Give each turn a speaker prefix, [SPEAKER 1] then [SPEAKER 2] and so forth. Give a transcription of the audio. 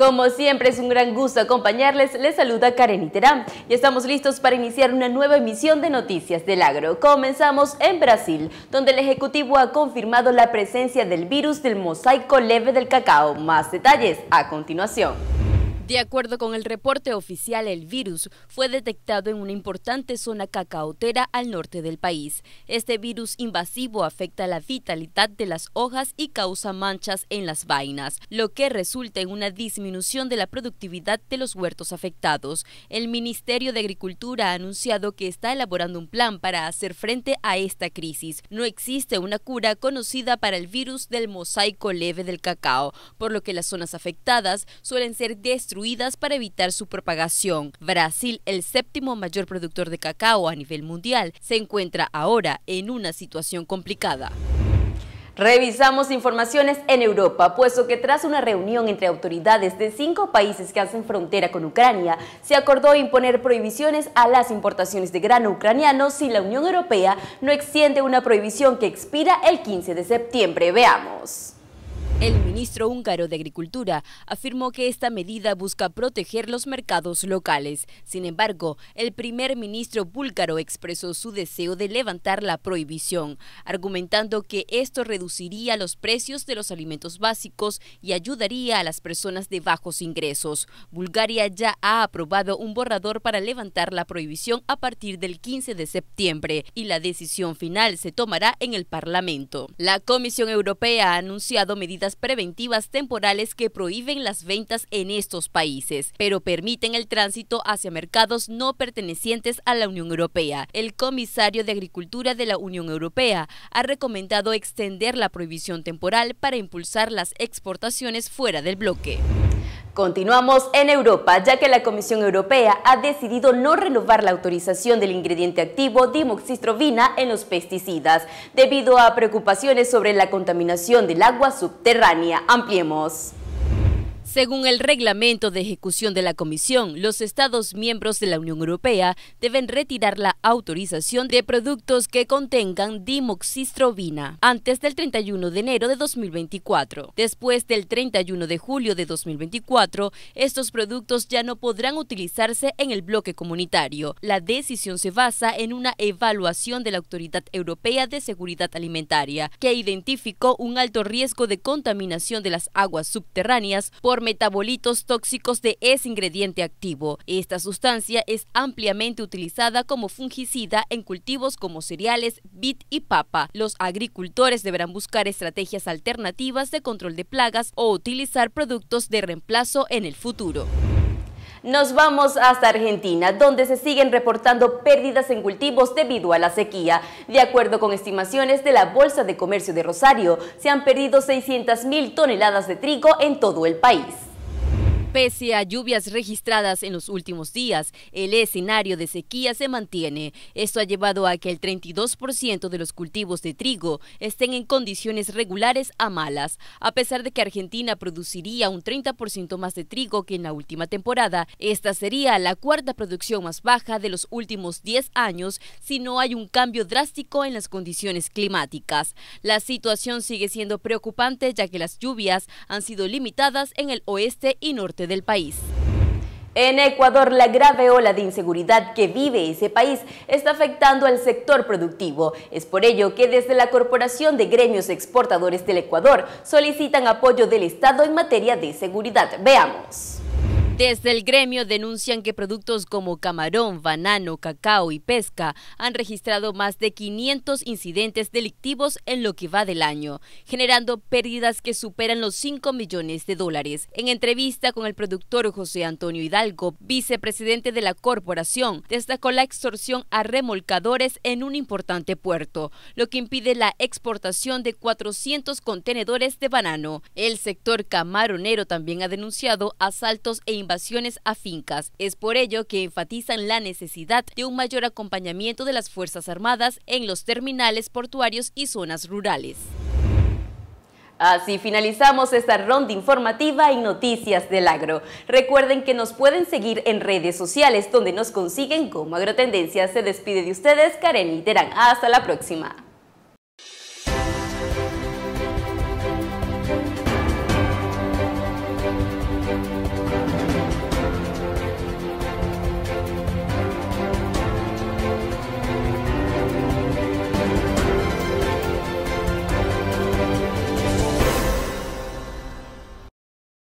[SPEAKER 1] Como siempre es un gran gusto acompañarles, les saluda Karen Iterán y estamos listos para iniciar una nueva emisión de Noticias del Agro. Comenzamos en Brasil, donde el Ejecutivo ha confirmado la presencia del virus del mosaico leve del cacao. Más detalles a continuación. De acuerdo con el reporte oficial, el virus fue detectado en una importante zona cacaotera al norte del país. Este virus invasivo afecta la vitalidad de las hojas y causa manchas en las vainas, lo que resulta en una disminución de la productividad de los huertos afectados. El Ministerio de Agricultura ha anunciado que está elaborando un plan para hacer frente a esta crisis. No existe una cura conocida para el virus del mosaico leve del cacao, por lo que las zonas afectadas suelen ser destruidas para evitar su propagación. Brasil, el séptimo mayor productor de cacao a nivel mundial, se encuentra ahora en una situación complicada. Revisamos informaciones en Europa, puesto que tras una reunión entre autoridades de cinco países que hacen frontera con Ucrania, se acordó imponer prohibiciones a las importaciones de grano ucraniano si la Unión Europea no extiende una prohibición que expira el 15 de septiembre. Veamos. El ministro húngaro de Agricultura afirmó que esta medida busca proteger los mercados locales. Sin embargo, el primer ministro búlgaro expresó su deseo de levantar la prohibición, argumentando que esto reduciría los precios de los alimentos básicos y ayudaría a las personas de bajos ingresos. Bulgaria ya ha aprobado un borrador para levantar la prohibición a partir del 15 de septiembre y la decisión final se tomará en el Parlamento. La Comisión Europea ha anunciado medidas preventivas temporales que prohíben las ventas en estos países, pero permiten el tránsito hacia mercados no pertenecientes a la Unión Europea. El comisario de Agricultura de la Unión Europea ha recomendado extender la prohibición temporal para impulsar las exportaciones fuera del bloque. Continuamos en Europa, ya que la Comisión Europea ha decidido no renovar la autorización del ingrediente activo dimoxistrovina en los pesticidas, debido a preocupaciones sobre la contaminación del agua subterránea. Ampliemos. Según el reglamento de ejecución de la Comisión, los Estados miembros de la Unión Europea deben retirar la autorización de productos que contengan dimoxistrobina antes del 31 de enero de 2024. Después del 31 de julio de 2024, estos productos ya no podrán utilizarse en el bloque comunitario. La decisión se basa en una evaluación de la Autoridad Europea de Seguridad Alimentaria, que identificó un alto riesgo de contaminación de las aguas subterráneas por metabolitos tóxicos de ese ingrediente activo. Esta sustancia es ampliamente utilizada como fungicida en cultivos como cereales, bit y papa. Los agricultores deberán buscar estrategias alternativas de control de plagas o utilizar productos de reemplazo en el futuro. Nos vamos hasta Argentina, donde se siguen reportando pérdidas en cultivos debido a la sequía. De acuerdo con estimaciones de la Bolsa de Comercio de Rosario, se han perdido 600 mil toneladas de trigo en todo el país. Pese a lluvias registradas en los últimos días, el escenario de sequía se mantiene. Esto ha llevado a que el 32% de los cultivos de trigo estén en condiciones regulares a malas. A pesar de que Argentina produciría un 30% más de trigo que en la última temporada, esta sería la cuarta producción más baja de los últimos 10 años si no hay un cambio drástico en las condiciones climáticas. La situación sigue siendo preocupante ya que las lluvias han sido limitadas en el oeste y norte del país. En Ecuador, la grave ola de inseguridad que vive ese país está afectando al sector productivo. Es por ello que desde la Corporación de Gremios Exportadores del Ecuador solicitan apoyo del Estado en materia de seguridad. Veamos. Desde el gremio denuncian que productos como camarón, banano, cacao y pesca han registrado más de 500 incidentes delictivos en lo que va del año, generando pérdidas que superan los 5 millones de dólares. En entrevista con el productor José Antonio Hidalgo, vicepresidente de la corporación, destacó la extorsión a remolcadores en un importante puerto, lo que impide la exportación de 400 contenedores de banano. El sector camaronero también ha denunciado asaltos e a fincas. Es por ello que enfatizan la necesidad de un mayor acompañamiento de las Fuerzas Armadas en los terminales portuarios y zonas rurales. Así finalizamos esta ronda informativa y noticias del agro. Recuerden que nos pueden seguir en redes sociales donde nos consiguen como Agrotendencia. Se despide de ustedes Karen Literán. Hasta la próxima.